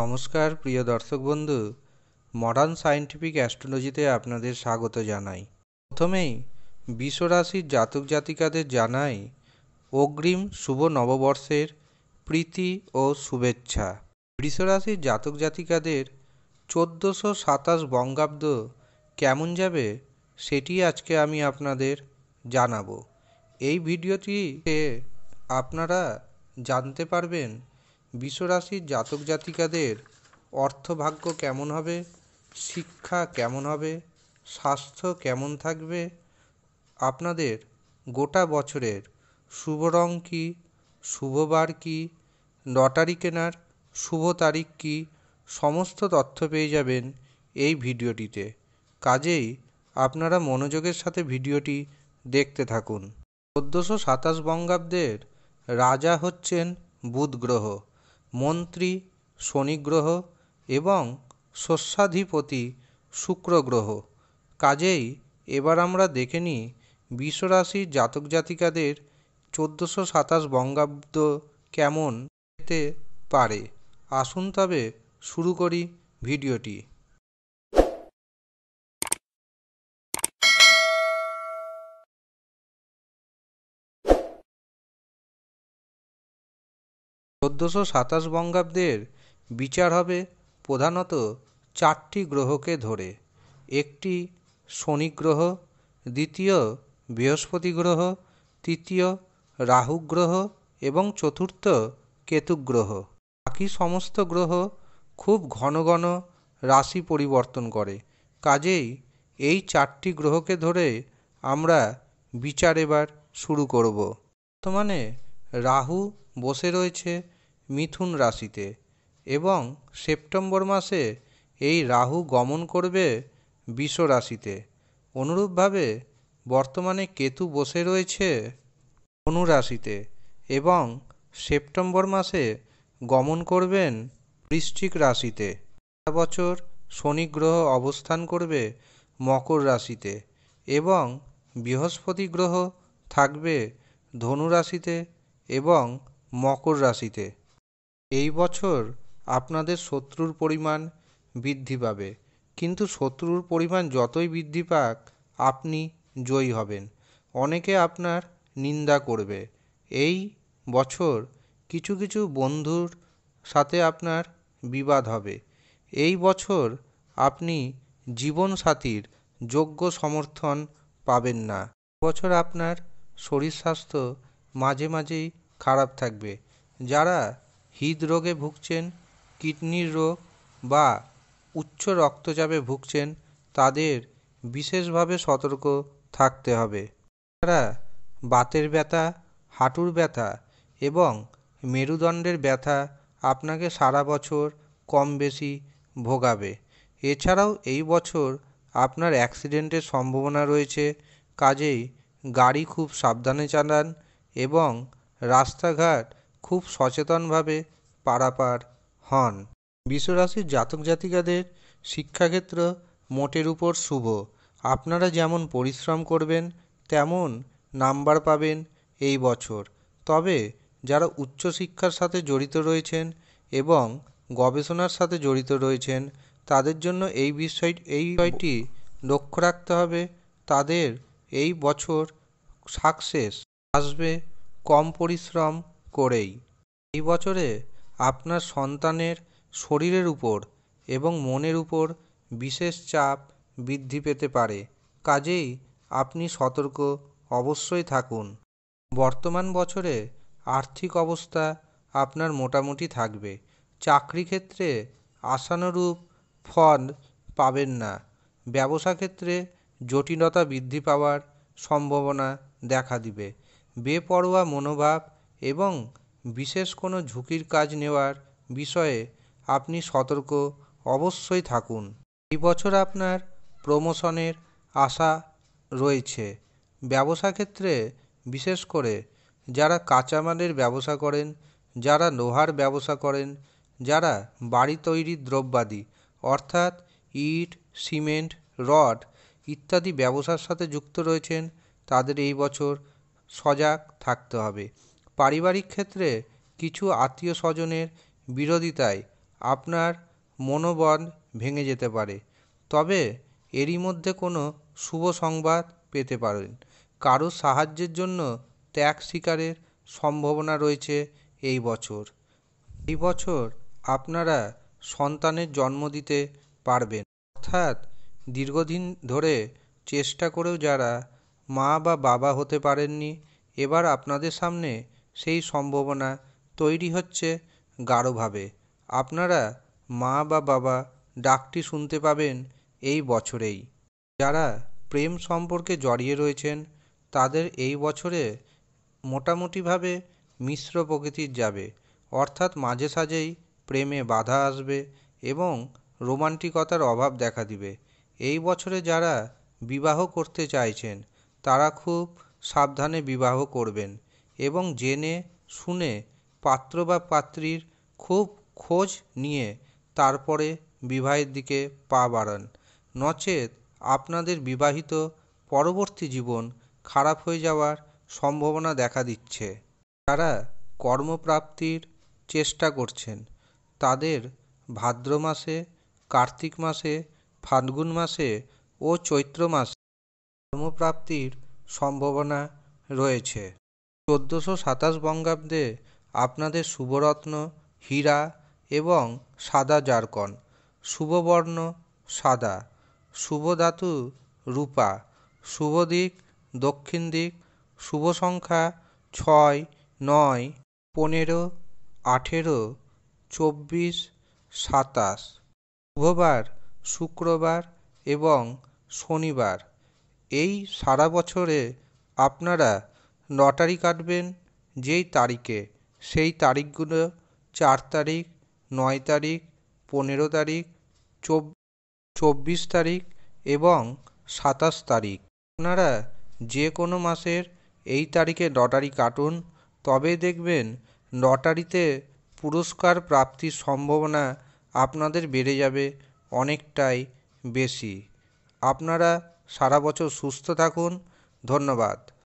নমস্কার প্রিয় দর্শক বন্ধু মডার্ন সায়েন্টিফিক অ্যাস্ট্রোলজিতে আপনাদের স্বাগত জানাই প্রথমেই বিশ্বরাশির জাতক জাতিকাদের জানাই অগ্রিম শুভ নববর্ষের প্রীতি ও শুভেচ্ছা বৃষরাশির জাতক জাতিকাদের চোদ্দোশো সাতাশ বঙ্গাব্দ কেমন যাবে সেটি আজকে আমি আপনাদের জানাবো এই ভিডিওটি আপনারা জানতে পারবেন বিশ্বরাশির জাতক জাতিকাদের অর্থভাগ্য কেমন হবে শিক্ষা কেমন হবে স্বাস্থ্য কেমন থাকবে আপনাদের গোটা বছরের শুভ রং কী শুভবার কী লটারি কেনার শুভ তারিখ কী সমস্ত তথ্য পেয়ে যাবেন এই ভিডিওটিতে কাজেই আপনারা মনোযোগের সাথে ভিডিওটি দেখতে থাকুন চোদ্দোশো সাতাশ বঙ্গাব্দের রাজা হচ্ছেন বুধ গ্রহ মন্ত্রী শনি গ্রহ এবং ষষ্ঠাধিপতি শুক্রগ্রহ কাজেই এবার আমরা দেখে নিই বৃষ জাতক জাতিকাদের চোদ্দোশো সাতাশ বঙ্গাব্দ কেমন পেতে পারে আসুন তবে শুরু করি ভিডিওটি চোদ্দশো সাতাশ বঙ্গাব্দের বিচার হবে প্রধানত চারটি গ্রহকে ধরে একটি শনি গ্রহ দ্বিতীয় বৃহস্পতি গ্রহ তৃতীয় রাহু গ্রহ এবং চতুর্থ কেতু গ্রহ বাকি সমস্ত গ্রহ খুব ঘন ঘন রাশি পরিবর্তন করে কাজেই এই চারটি গ্রহকে ধরে আমরা বিচার এবার শুরু করব বর্তমানে রাহু বসে রয়েছে মিথুন রাশিতে এবং সেপ্টেম্বর মাসে এই রাহু গমন করবে বিষ রাশিতে অনুরূপভাবে বর্তমানে কেতু বসে রয়েছে ধনু রাশিতে এবং সেপ্টেম্বর মাসে গমন করবেন বৃশ্চিক রাশিতে বছর শনি গ্রহ অবস্থান করবে মকর রাশিতে এবং বৃহস্পতি গ্রহ থাকবে ধনু রাশিতে এবং মকর রাশিতে এই বছর আপনাদের শত্রুর পরিমাণ বৃদ্ধি পাবে কিন্তু শত্রুর পরিমাণ যতই বৃদ্ধি পাক আপনি জয়ী হবেন অনেকে আপনার নিন্দা করবে এই বছর কিছু কিছু বন্ধুর সাথে আপনার বিবাদ হবে এই বছর আপনি জীবনসাথীর যোগ্য সমর্থন পাবেন না বছর আপনার শরীর স্বাস্থ্য মাঝে মাঝেই খারাপ থাকবে যারা হৃদরোগে ভুগছেন কিডনির রোগ বা উচ্চ রক্তচাপে ভুগছেন তাদের বিশেষভাবে সতর্ক থাকতে হবে তারা বাতের ব্যথা হাঁটুর ব্যথা এবং মেরুদণ্ডের ব্যথা আপনাকে সারা বছর কম বেশি ভোগাবে এছাড়াও এই বছর আপনার অ্যাক্সিডেন্টের সম্ভাবনা রয়েছে কাজেই গাড়ি খুব সাবধানে চালান এবং রাস্তাঘাট খুব সচেতনভাবে পারাপার হন বিশ্বরাশির জাতক জাতিকাদের শিক্ষাক্ষেত্র মোটের উপর শুভ আপনারা যেমন পরিশ্রম করবেন তেমন নাম্বার পাবেন এই বছর তবে যারা উচ্চশিক্ষার সাথে জড়িত রয়েছেন এবং গবেষণার সাথে জড়িত রয়েছেন তাদের জন্য এই বিষয় এই বিষয়টি লক্ষ্য রাখতে হবে তাদের এই বছর সাকসেস আসবে কম পরিশ্রম করেই এই বছরে আপনার সন্তানের শরীরের উপর এবং মনের উপর বিশেষ চাপ বৃদ্ধি পেতে পারে কাজেই আপনি সতর্ক অবশ্যই থাকুন বর্তমান বছরে আর্থিক অবস্থা আপনার মোটামুটি থাকবে চাকরি ক্ষেত্রে আশানুরূপ ফল পাবেন না ব্যবসা ক্ষেত্রে জটিলতা বৃদ্ধি পাওয়ার সম্ভাবনা দেখা দিবে বেপরোয়া মনোভাব এবং বিশেষ কোনো ঝুঁকির কাজ নেওয়ার বিষয়ে আপনি সতর্ক অবশ্যই থাকুন এই বছর আপনার প্রমোশনের আশা রয়েছে ব্যবসা ক্ষেত্রে বিশেষ করে যারা কাঁচামালের ব্যবসা করেন যারা লোহার ব্যবসা করেন যারা বাড়ি তৈরির দ্রব্যাদি অর্থাৎ ইট সিমেন্ট রড ইত্যাদি ব্যবসার সাথে যুক্ত রয়েছেন তাদের এই বছর সজাগ থাকতে হবে পারিবারিক ক্ষেত্রে কিছু আত্মীয় স্বজনের বিরোধিতায় আপনার মনোবল ভেঙে যেতে পারে তবে এরই মধ্যে কোনো শুভ সংবাদ পেতে পারেন কারো সাহায্যের জন্য ত্যাগ স্বীকারের সম্ভাবনা রয়েছে এই বছর এই বছর আপনারা সন্তানের জন্ম দিতে পারবেন অর্থাৎ দীর্ঘদিন ধরে চেষ্টা করেও যারা মা বা বাবা হতে পারেননি এবার আপনাদের সামনে সেই সম্ভাবনা তৈরি হচ্ছে গাঢ়ভাবে আপনারা মা বা বাবা ডাকটি শুনতে পাবেন এই বছরেই যারা প্রেম সম্পর্কে জড়িয়ে রয়েছেন তাদের এই বছরে মোটামুটিভাবে মিশ্র প্রকৃতির যাবে অর্থাৎ মাঝে সাঝেই প্রেমে বাধা আসবে এবং রোমান্টিকতার অভাব দেখা দিবে এই বছরে যারা বিবাহ করতে চাইছেন তারা খুব সাবধানে বিবাহ করবেন এবং জেনে শুনে পাত্র বা পাত্রীর খুব খোঁজ নিয়ে তারপরে বিবাহের দিকে পা বাড়ান নচেৎ আপনাদের বিবাহিত পরবর্তী জীবন খারাপ হয়ে যাওয়ার সম্ভাবনা দেখা দিচ্ছে যারা কর্মপ্রাপ্তির চেষ্টা করছেন তাদের ভাদ্র মাসে কার্তিক মাসে ফাল্গুন মাসে ও চৈত্র মাসে কর্মপ্রাপ্তির সম্ভাবনা রয়েছে চোদ্দোশো সাতাশ বঙ্গাব্দে আপনাদের শুভরত্ন হীরা এবং সাদা জারকন শুভবর্ণ সাদা শুভ ধাতু রূপা শুভ দিক দক্ষিণ দিক শুভ সংখ্যা ছয় নয় পনেরো আঠেরো চব্বিশ সাতাশ শুভবার শুক্রবার এবং শনিবার এই সারা বছরে আপনারা লটারি কাটবেন যেই তারিখে সেই তারিখগুলো চার তারিখ নয় তারিখ পনেরো তারিখ চব্বিশ তারিখ এবং সাতাশ তারিখ আপনারা যে কোনো মাসের এই তারিখে লটারি কাটুন তবেই দেখবেন লটারিতে পুরস্কার প্রাপ্তির সম্ভাবনা আপনাদের বেড়ে যাবে অনেকটাই বেশি আপনারা সারা বছর সুস্থ থাকুন ধন্যবাদ